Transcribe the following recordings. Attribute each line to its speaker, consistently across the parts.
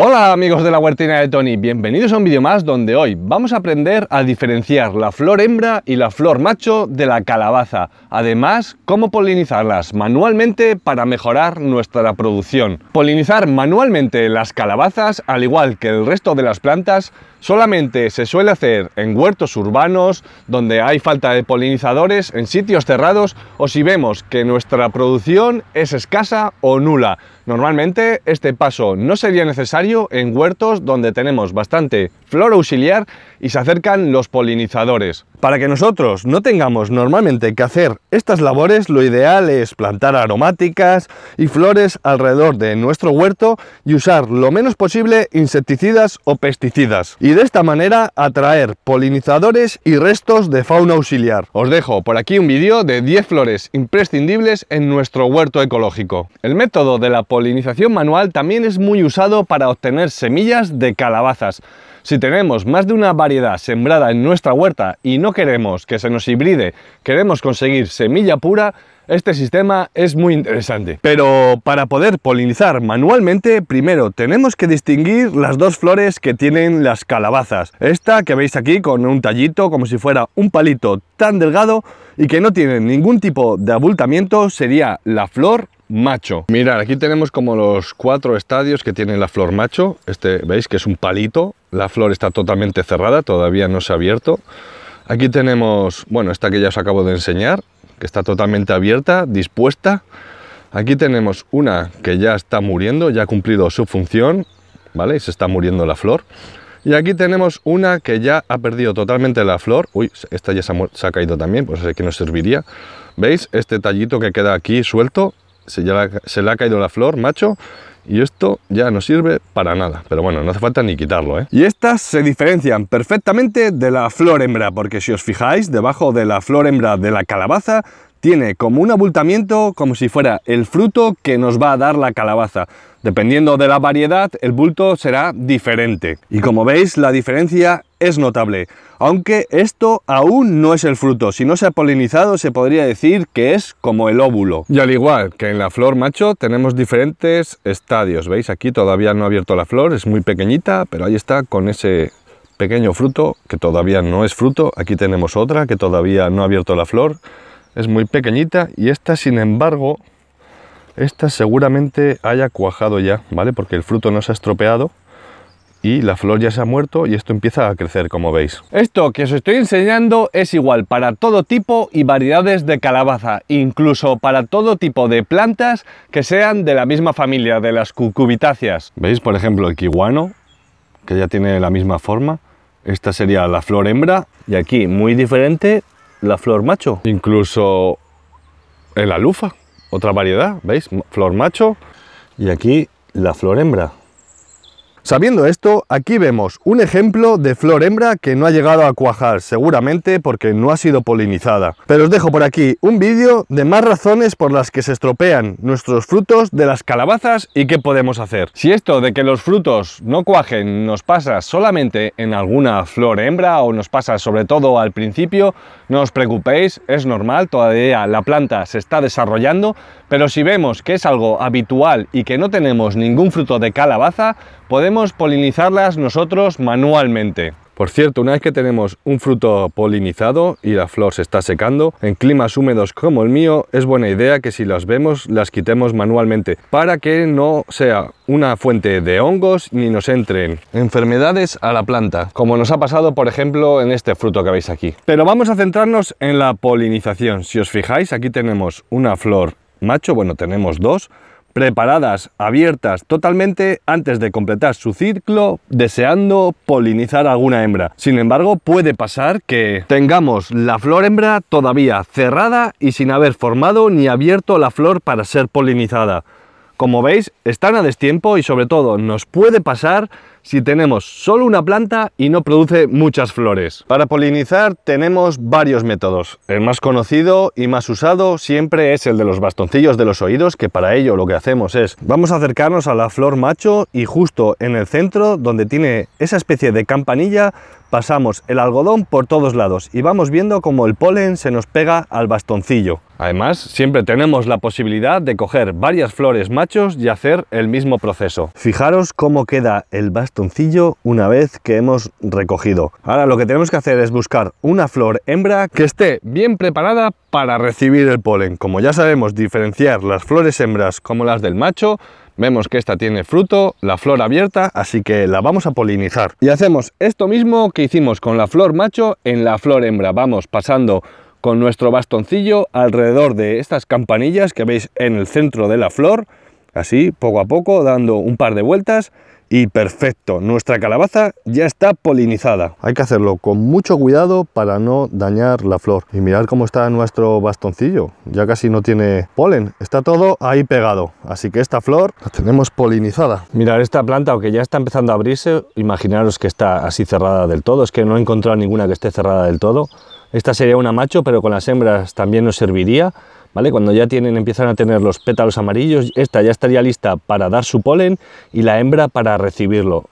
Speaker 1: Hola amigos de la huertina de Tony, bienvenidos a un vídeo más donde hoy vamos a aprender a diferenciar la flor hembra y la flor macho de la calabaza. Además, cómo polinizarlas manualmente para mejorar nuestra producción. Polinizar manualmente las calabazas, al igual que el resto de las plantas, Solamente se suele hacer en huertos urbanos, donde hay falta de polinizadores, en sitios cerrados o si vemos que nuestra producción es escasa o nula. Normalmente este paso no sería necesario en huertos donde tenemos bastante flora auxiliar y se acercan los polinizadores. Para que nosotros no tengamos normalmente que hacer estas labores, lo ideal es plantar aromáticas y flores alrededor de nuestro huerto y usar lo menos posible insecticidas o pesticidas. Y de esta manera atraer polinizadores y restos de fauna auxiliar. Os dejo por aquí un vídeo de 10 flores imprescindibles en nuestro huerto ecológico. El método de la polinización manual también es muy usado para obtener semillas de calabazas. Si tenemos más de una variedad sembrada en nuestra huerta y no queremos que se nos hibride, queremos conseguir semilla pura, este sistema es muy interesante. Pero para poder polinizar manualmente, primero tenemos que distinguir las dos flores que tienen las calabazas. Esta que veis aquí con un tallito como si fuera un palito tan delgado y que no tiene ningún tipo de abultamiento sería la flor macho. Mirad, aquí tenemos como los cuatro estadios que tiene la flor macho. Este, veis que es un palito, la flor está totalmente cerrada, todavía no se ha abierto. Aquí tenemos, bueno, esta que ya os acabo de enseñar, que está totalmente abierta, dispuesta. Aquí tenemos una que ya está muriendo, ya ha cumplido su función, ¿vale? Y se está muriendo la flor. Y aquí tenemos una que ya ha perdido totalmente la flor. Uy, esta ya se ha, caído también, pues sé que nos serviría. ¿Veis? Este tallito que queda aquí suelto, se, ya se le ha caído la flor, macho y esto ya no sirve para nada. Pero bueno, no hace falta ni quitarlo, ¿eh? Y estas se diferencian perfectamente de la flor hembra, porque si os fijáis, debajo de la flor hembra de la calabaza tiene como un abultamiento como si fuera el fruto que nos va a dar la calabaza. Dependiendo de la variedad, el bulto será diferente. Y como veis, la diferencia es notable, aunque esto aún no es el fruto, si no se ha polinizado se podría decir que es como el óvulo. Y al igual que en la flor macho tenemos diferentes estadios, ¿veis? Aquí todavía no ha abierto la flor, es muy pequeñita, pero ahí está con ese pequeño fruto que todavía no es fruto, aquí tenemos otra que todavía no ha abierto la flor, es muy pequeñita y esta sin embargo, esta seguramente haya cuajado ya, ¿vale? Porque el fruto no se ha estropeado y la flor ya se ha muerto y esto empieza a crecer, como veis. Esto que os estoy enseñando es igual para todo tipo y variedades de calabaza, incluso para todo tipo de plantas que sean de la misma familia, de las cucubitáceas. ¿Veis, por ejemplo, el kiwano, que ya tiene la misma forma? Esta sería la flor hembra. Y aquí, muy diferente, la flor macho. Incluso el alufa, otra variedad, ¿veis? Flor macho. Y aquí, la flor hembra. Sabiendo esto, aquí vemos un ejemplo de flor hembra que no ha llegado a cuajar, seguramente porque no ha sido polinizada. Pero os dejo por aquí un vídeo de más razones por las que se estropean nuestros frutos de las calabazas y qué podemos hacer. Si esto de que los frutos no cuajen nos pasa solamente en alguna flor hembra o nos pasa sobre todo al principio, no os preocupéis, es normal, todavía la planta se está desarrollando, pero si vemos que es algo habitual y que no tenemos ningún fruto de calabaza, podemos polinizarlas nosotros manualmente. Por cierto, una vez que tenemos un fruto polinizado y la flor se está secando, en climas húmedos como el mío es buena idea que si las vemos las quitemos manualmente para que no sea una fuente de hongos ni nos entren enfermedades a la planta, como nos ha pasado por ejemplo en este fruto que veis aquí. Pero vamos a centrarnos en la polinización. Si os fijáis, aquí tenemos una flor macho, bueno, tenemos dos, preparadas, abiertas totalmente antes de completar su ciclo, deseando polinizar alguna hembra. Sin embargo, puede pasar que tengamos la flor hembra todavía cerrada y sin haber formado ni abierto la flor para ser polinizada. Como veis, están a destiempo y sobre todo nos puede pasar si tenemos solo una planta y no produce muchas flores? Para polinizar tenemos varios métodos. El más conocido y más usado siempre es el de los bastoncillos de los oídos, que para ello lo que hacemos es vamos a acercarnos a la flor macho y justo en el centro donde tiene esa especie de campanilla pasamos el algodón por todos lados y vamos viendo cómo el polen se nos pega al bastoncillo. Además, siempre tenemos la posibilidad de coger varias flores machos y hacer el mismo proceso. Fijaros cómo queda el bastoncillo una vez que hemos recogido. Ahora lo que tenemos que hacer es buscar una flor hembra que esté bien preparada para recibir el polen. Como ya sabemos diferenciar las flores hembras como las del macho, vemos que esta tiene fruto, la flor abierta, así que la vamos a polinizar. Y hacemos esto mismo que hicimos con la flor macho en la flor hembra. Vamos pasando con nuestro bastoncillo alrededor de estas campanillas que veis en el centro de la flor, así poco a poco dando un par de vueltas y perfecto, nuestra calabaza ya está polinizada. Hay que hacerlo con mucho cuidado para no dañar la flor. Y mirar cómo está nuestro bastoncillo, ya casi no tiene polen, está todo ahí pegado. Así que esta flor la tenemos polinizada. Mirar esta planta, aunque ya está empezando a abrirse, imaginaros que está así cerrada del todo, es que no he encontrado ninguna que esté cerrada del todo. Esta sería una macho, pero con las hembras también nos serviría ¿vale? Cuando ya tienen, empiezan a tener los pétalos amarillos, esta ya estaría lista para dar su polen y la hembra para recibirlo.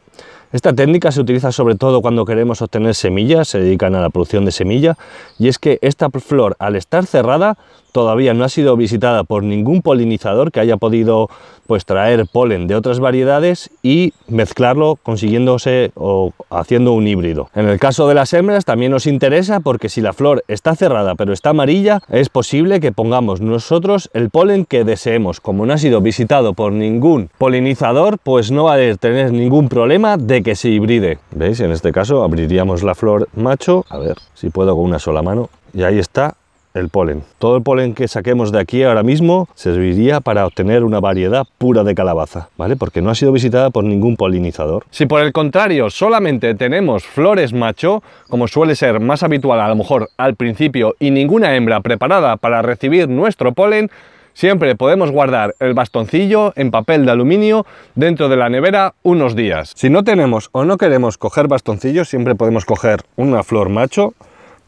Speaker 1: Esta técnica se utiliza sobre todo cuando queremos obtener semillas, se dedican a la producción de semilla, y es que esta flor al estar cerrada todavía no ha sido visitada por ningún polinizador que haya podido pues traer polen de otras variedades y mezclarlo consiguiéndose o haciendo un híbrido. En el caso de las hembras también nos interesa porque si la flor está cerrada pero está amarilla es posible que pongamos nosotros el polen que deseemos. Como no ha sido visitado por ningún polinizador pues no va a tener ningún problema de que se hibride. ¿Veis? En este caso abriríamos la flor macho. A ver si puedo con una sola mano. Y ahí está el polen. Todo el polen que saquemos de aquí ahora mismo serviría para obtener una variedad pura de calabaza, ¿vale? Porque no ha sido visitada por ningún polinizador. Si por el contrario solamente tenemos flores macho, como suele ser más habitual a lo mejor al principio, y ninguna hembra preparada para recibir nuestro polen, Siempre podemos guardar el bastoncillo en papel de aluminio dentro de la nevera unos días. Si no tenemos o no queremos coger bastoncillos, siempre podemos coger una flor macho,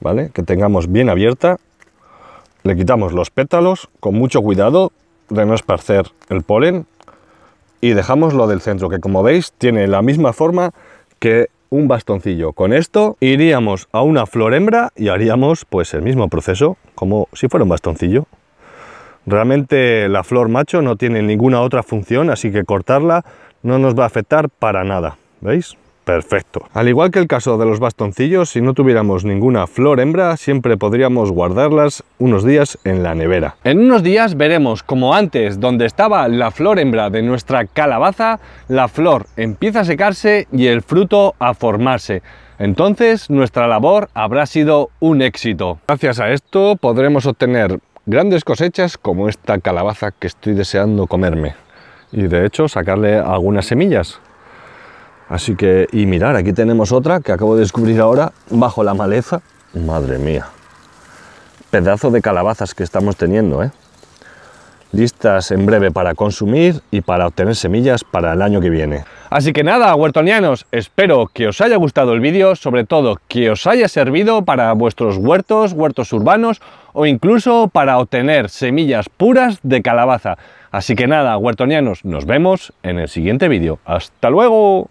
Speaker 1: ¿vale? Que tengamos bien abierta le quitamos los pétalos con mucho cuidado de no esparcer el polen y dejamos lo del centro, que como veis tiene la misma forma que un bastoncillo. Con esto iríamos a una flor hembra y haríamos pues el mismo proceso, como si fuera un bastoncillo. Realmente la flor macho no tiene ninguna otra función, así que cortarla no nos va a afectar para nada, ¿veis? Perfecto. Al igual que el caso de los bastoncillos, si no tuviéramos ninguna flor hembra, siempre podríamos guardarlas unos días en la nevera. En unos días veremos como antes, donde estaba la flor hembra de nuestra calabaza, la flor empieza a secarse y el fruto a formarse. Entonces nuestra labor habrá sido un éxito. Gracias a esto podremos obtener grandes cosechas como esta calabaza que estoy deseando comerme y de hecho sacarle algunas semillas Así que, y mirar, aquí tenemos otra que acabo de descubrir ahora, bajo la maleza. Madre mía, pedazo de calabazas que estamos teniendo, ¿eh? Listas en breve para consumir y para obtener semillas para el año que viene. Así que nada, huertonianos, espero que os haya gustado el vídeo, sobre todo que os haya servido para vuestros huertos, huertos urbanos o incluso para obtener semillas puras de calabaza. Así que nada, huertonianos, nos vemos en el siguiente vídeo. ¡Hasta luego!